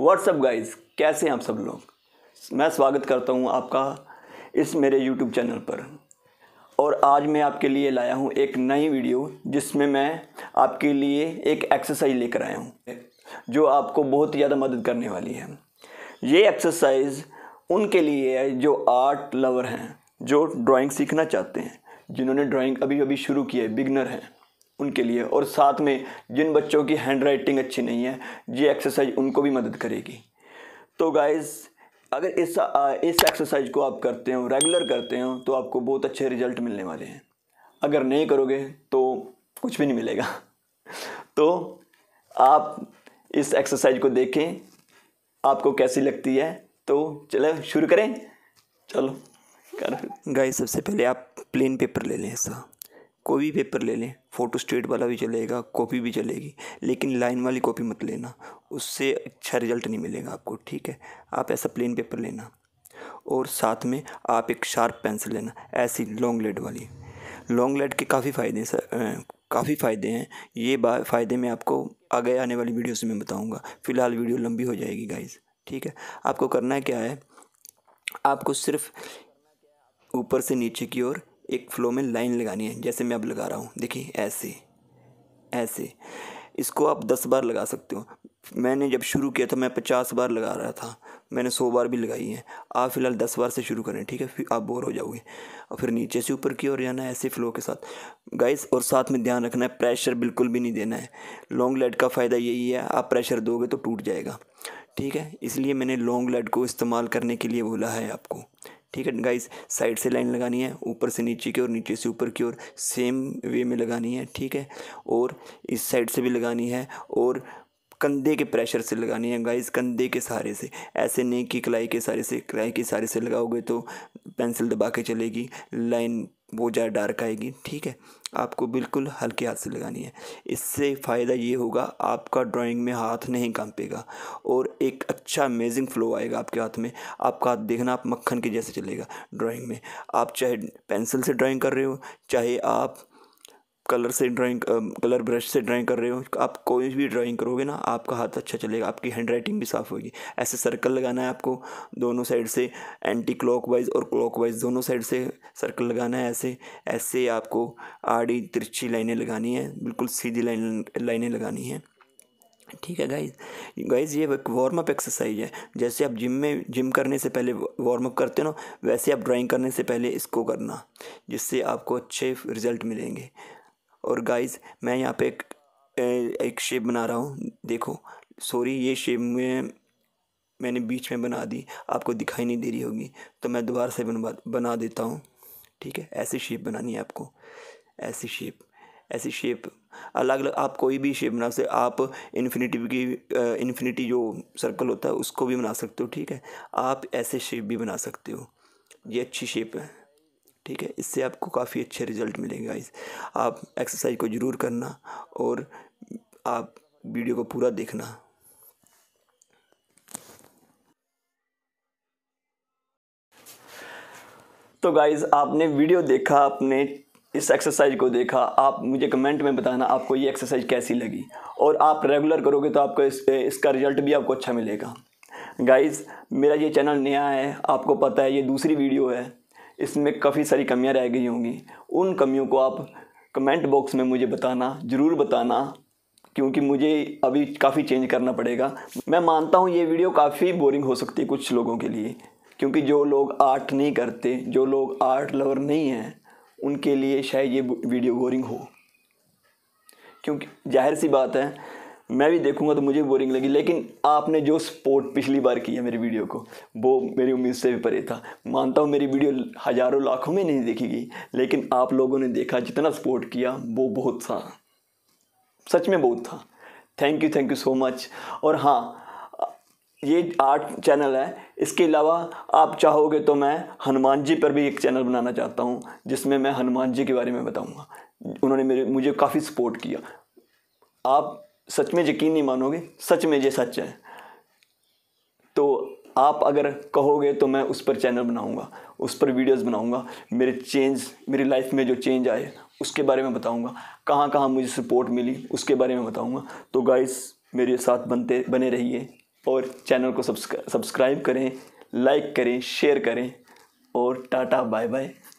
WhatsApp guys कैसे हैं आप सब लोग मैं स्वागत करता हूं आपका इस मेरे यूट्यूब चैनल पर और आज मैं आपके लिए लाया हूं एक नई वीडियो जिसमें मैं आपके लिए एक एक्सरसाइज लेकर आया हूं जो आपको बहुत ज़्यादा मदद करने वाली है ये एक्सरसाइज उनके लिए है जो आर्ट लवर हैं जो ड्राइंग सीखना चाहते हैं जिन्होंने ड्राइंग अभी अभी शुरू की है बिगनर हैं उनके लिए और साथ में जिन बच्चों की हैंड राइटिंग अच्छी नहीं है ये एक्सरसाइज उनको भी मदद करेगी तो गाइज़ अगर इस इस एक्सरसाइज को आप करते हो रेगुलर करते हो तो आपको बहुत अच्छे रिजल्ट मिलने वाले हैं अगर नहीं करोगे तो कुछ भी नहीं मिलेगा तो आप इस एक्सरसाइज को देखें आपको कैसी लगती है तो चलो शुरू करें चलो कर गाइस सबसे पहले आप प्लेन पेपर ले लें ऐसा कोई भी पेपर ले लें फ़ोटो स्टेट वाला भी चलेगा कॉपी भी चलेगी लेकिन लाइन वाली कॉपी मत लेना उससे अच्छा रिजल्ट नहीं मिलेगा आपको ठीक है आप ऐसा प्लेन पेपर लेना और साथ में आप एक शार्प पेंसिल लेना ऐसी लॉन्ग लेड वाली लॉन्ग लेड के काफ़ी फ़ायदे काफ़ी फ़ायदे हैं ये फ़ायदे मैं आपको आगे आने वाली वीडियो से मैं बताऊँगा फ़िलहाल वीडियो लंबी हो जाएगी गाइज ठीक है आपको करना क्या है आपको सिर्फ ऊपर से नीचे की ओर एक फ्लो में लाइन लगानी है जैसे मैं अब लगा रहा हूँ देखिए ऐसे ऐसे इसको आप दस बार लगा सकते हो मैंने जब शुरू किया था मैं पचास बार लगा रहा था मैंने सौ बार भी लगाई है आप फिलहाल दस बार से शुरू करें ठीक है फिर आप बोर हो जाओगे और फिर नीचे से ऊपर की ओर जाना है ऐसे फ्लो के साथ गाइस और साथ में ध्यान रखना है प्रेशर बिल्कुल भी नहीं देना है लॉन्ग लेड का फ़ायदा यही है आप प्रेशर दोगे तो टूट जाएगा ठीक है इसलिए मैंने लॉन्ग लेड को इस्तेमाल करने के लिए बोला है आपको ठीक है गाइस साइड से लाइन लगानी है ऊपर से नीचे की ओर नीचे से ऊपर की ओर सेम वे में लगानी है ठीक है और इस साइड से भी लगानी है और कंधे के प्रेशर से लगानी है गाइस कंधे के सहारे से ऐसे नहीं कि कलाई के सहारे से कलाई के सहारे से लगाओगे तो पेंसिल दबा के चलेगी लाइन वो ज़्यादा डार्क आएगी ठीक है आपको बिल्कुल हल्के हाथ से लगानी है इससे फ़ायदा ये होगा आपका ड्राइंग में हाथ नहीं कांपेगा और एक अच्छा अमेजिंग फ्लो आएगा आपके हाथ में आपका हाथ देखना आप मक्खन के जैसे चलेगा ड्राइंग में आप चाहे पेंसिल से ड्राइंग कर रहे हो चाहे आप कलर से ड्राइंग कलर ब्रश से ड्राइंग कर रहे हो आप कोई भी ड्राइंग करोगे ना आपका हाथ अच्छा चलेगा आपकी हैंड राइटिंग भी साफ़ होगी ऐसे सर्कल लगाना है आपको दोनों साइड से एंटी क्लॉक वाइज और क्लॉक वाइज दोनों साइड से सर्कल लगाना है ऐसे ऐसे आपको आड़ी तिरछी लाइनें लगानी है बिल्कुल सीधी लाइन लाइनें लगानी है ठीक है गाइज गाइज ये वार्म अप एक्सरसाइज है जैसे आप जिम में जिम करने से पहले वार्म अप करते हो ना वैसे आप ड्राइंग करने से पहले इसको करना जिससे आपको अच्छे रिजल्ट मिलेंगे और गाइस मैं यहाँ पे एक एक शेप बना रहा हूँ देखो सॉरी ये शेप में मैंने बीच में बना दी आपको दिखाई नहीं दे रही होगी तो मैं दोबारा से बनवा बना देता हूँ ठीक है ऐसी शेप बनानी है आपको ऐसी शेप ऐसी शेप अलग अलग आप कोई भी शेप बना सकते आप इन्फिनिटी की इन्फिनी जो सर्कल होता है उसको भी बना सकते हो ठीक है आप ऐसे शेप भी बना सकते हो ये अच्छी शेप है ठीक है इससे आपको काफ़ी अच्छे रिजल्ट मिलेंगे गाइस आप एक्सरसाइज को ज़रूर करना और आप वीडियो को पूरा देखना तो गाइज़ आपने वीडियो देखा आपने इस एक्सरसाइज को देखा आप मुझे कमेंट में बताना आपको ये एक्सरसाइज कैसी लगी और आप रेगुलर करोगे तो आपको इस, इसका रिजल्ट भी आपको अच्छा मिलेगा गाइज़ मेरा ये चैनल नया है आपको पता है ये दूसरी वीडियो है इसमें काफ़ी सारी कमियां रह गई होंगी उन कमियों को आप कमेंट बॉक्स में मुझे बताना ज़रूर बताना क्योंकि मुझे अभी काफ़ी चेंज करना पड़ेगा मैं मानता हूँ ये वीडियो काफ़ी बोरिंग हो सकती है कुछ लोगों के लिए क्योंकि जो लोग आर्ट नहीं करते जो लोग आर्ट लवर नहीं हैं उनके लिए शायद ये वीडियो बोरिंग हो क्योंकि जाहिर सी बात है मैं भी देखूंगा तो मुझे बोरिंग लगी लेकिन आपने जो सपोर्ट पिछली बार की है मेरी वीडियो को वो मेरी उम्मीद से भी परे था मानता हूँ मेरी वीडियो हज़ारों लाखों में नहीं देखी गई लेकिन आप लोगों ने देखा जितना सपोर्ट किया वो बहुत था सच में बहुत था thank you thank you so much और हाँ ये आर्ट चैनल है इसके अलावा आप चाहोगे तो मैं हनुमान जी पर भी एक चैनल बनाना चाहता हूँ जिसमें मैं हनुमान जी के बारे में बताऊँगा उन्होंने मेरे मुझे काफ़ी सपोर्ट किया आप सच में यकीन नहीं मानोगे सच में ये सच है तो आप अगर कहोगे तो मैं उस पर चैनल बनाऊंगा उस पर वीडियोस बनाऊंगा मेरे चेंज मेरी लाइफ में जो चेंज आए उसके बारे में बताऊंगा कहाँ कहाँ मुझे सपोर्ट मिली उसके बारे में बताऊंगा तो गाइस मेरे साथ बनते बने रहिए और चैनल को सब्सक्राइब करें लाइक करें शेयर करें और टाटा बाय बाय